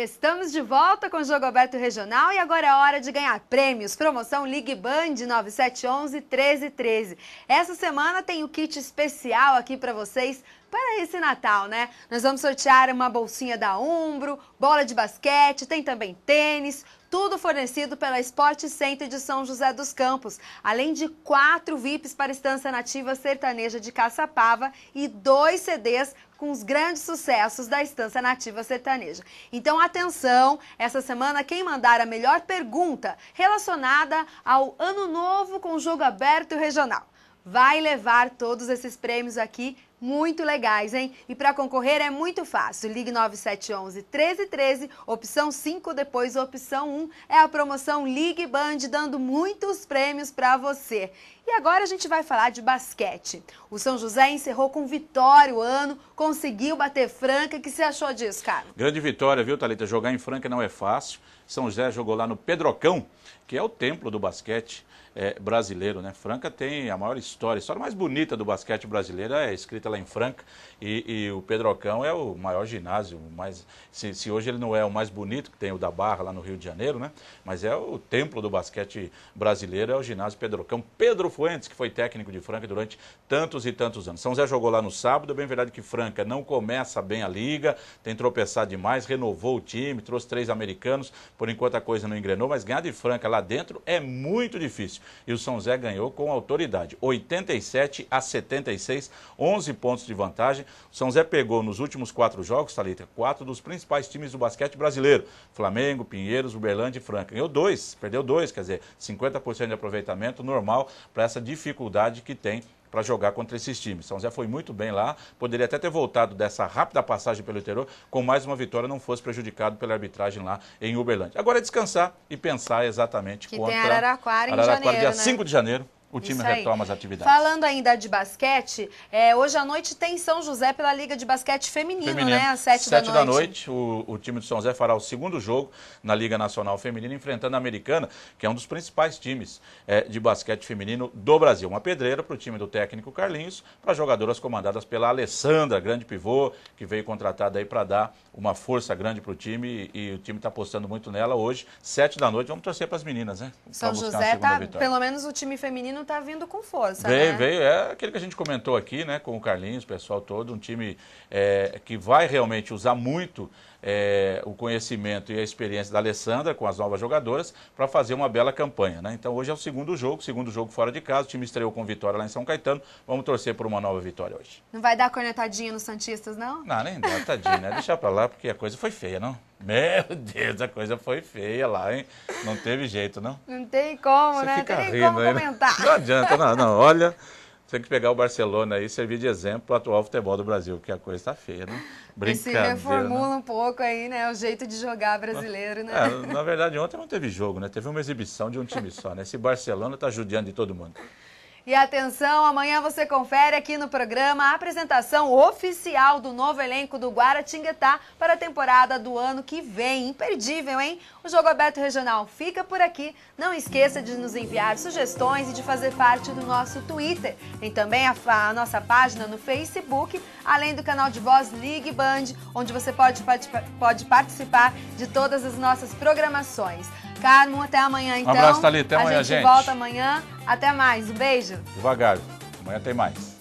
Estamos de volta com o Jogo Aberto Regional e agora é hora de ganhar prêmios. Promoção Ligue Band 9711 1313. Essa semana tem o kit especial aqui para vocês para esse Natal, né? Nós vamos sortear uma bolsinha da Umbro, bola de basquete, tem também tênis, tudo fornecido pela Sport Center de São José dos Campos, além de quatro VIPs para a Estância Nativa Sertaneja de Caçapava e dois CDs com os grandes sucessos da Estância Nativa Sertaneja. Então, atenção, essa semana quem mandar a melhor pergunta relacionada ao Ano Novo com Jogo Aberto e Regional vai levar todos esses prêmios aqui muito legais, hein? E para concorrer é muito fácil. Ligue 9711 1313, opção 5, depois opção 1. É a promoção Ligue Band dando muitos prêmios para você. E agora a gente vai falar de basquete. O São José encerrou com vitória o ano, conseguiu bater Franca. O que você achou disso, cara? Grande vitória, viu, Thalita? Jogar em Franca não é fácil. São José jogou lá no Pedrocão, que é o templo do basquete é, brasileiro, né? Franca tem a maior história, a história mais bonita do basquete brasileiro é escrita lá em Franca. E, e o Pedrocão é o maior ginásio, mais, se, se, hoje ele não é o mais bonito, que tem o da Barra lá no Rio de Janeiro, né? Mas é o templo do basquete brasileiro, é o ginásio Pedrocão. Pedro Fuentes, que foi técnico de Franca durante tantos e tantos anos. São Zé jogou lá no sábado, é bem verdade que Franca não começa bem a liga, tem tropeçado demais, renovou o time, trouxe três americanos, por enquanto a coisa não engrenou, mas ganhar de Franca lá dentro é muito difícil. E o São Zé ganhou com autoridade, 87 a 76, 11 pontos de vantagem. O São Zé pegou nos últimos quatro jogos, Thalita, quatro dos principais times do basquete brasileiro: Flamengo, Pinheiros, Uberlândia e Franca. Ganhou dois, perdeu dois, quer dizer, 50% de aproveitamento normal para essa dificuldade que tem para jogar contra esses times. São Zé foi muito bem lá, poderia até ter voltado dessa rápida passagem pelo interior com mais uma vitória, não fosse prejudicado pela arbitragem lá em Uberlândia. Agora é descansar e pensar exatamente que contra tem Araraquara, em Araraquara janeiro, dia né? 5 de janeiro o time retoma as atividades. Falando ainda de basquete, é, hoje à noite tem São José pela Liga de Basquete Feminino, né, feminino. né? Às sete, sete da noite. da noite, o, o time de São José fará o segundo jogo na Liga Nacional Feminina, enfrentando a Americana, que é um dos principais times é, de basquete feminino do Brasil. Uma pedreira para o time do técnico Carlinhos, para jogadoras comandadas pela Alessandra, grande pivô, que veio contratada aí para dar uma força grande para o time e, e o time está apostando muito nela hoje. Sete da noite, vamos torcer para as meninas, né? São José tá, pelo menos o time feminino Firmino está vindo com força. Veio, né? veio. É aquele que a gente comentou aqui, né? Com o Carlinhos, o pessoal todo, um time é, que vai realmente usar muito é, o conhecimento e a experiência da Alessandra com as novas jogadoras para fazer uma bela campanha. Né? Então hoje é o segundo jogo, segundo jogo fora de casa. O time estreou com vitória lá em São Caetano. Vamos torcer por uma nova vitória hoje. Não vai dar cornetadinha nos Santistas, não? Não, nem dá, tadinho, né? Deixar para lá, porque a coisa foi feia, não? Meu Deus, a coisa foi feia lá, hein? Não teve jeito, não? Não tem como, você né? Fica não tem rindo, como aí, né? comentar. Não adianta, não, não. Olha, tem que pegar o Barcelona aí e servir de exemplo para o atual futebol do Brasil, que a coisa está feia, né? Brincadeira. E se reformula né? um pouco aí, né? O jeito de jogar brasileiro, né? É, na verdade, ontem não teve jogo, né? Teve uma exibição de um time só, né? Esse Barcelona está judiando de todo mundo. E atenção, amanhã você confere aqui no programa a apresentação oficial do novo elenco do Guaratinguetá para a temporada do ano que vem. Imperdível, hein? O Jogo Aberto Regional fica por aqui. Não esqueça de nos enviar sugestões e de fazer parte do nosso Twitter. Tem também a, a nossa página no Facebook, além do canal de voz Ligue Band, onde você pode, pode, pode participar de todas as nossas programações. Carmo, até amanhã então. Um abraço, Thalita. Até amanhã, a gente. volta amanhã. Até mais, um beijo. Devagar, amanhã tem mais.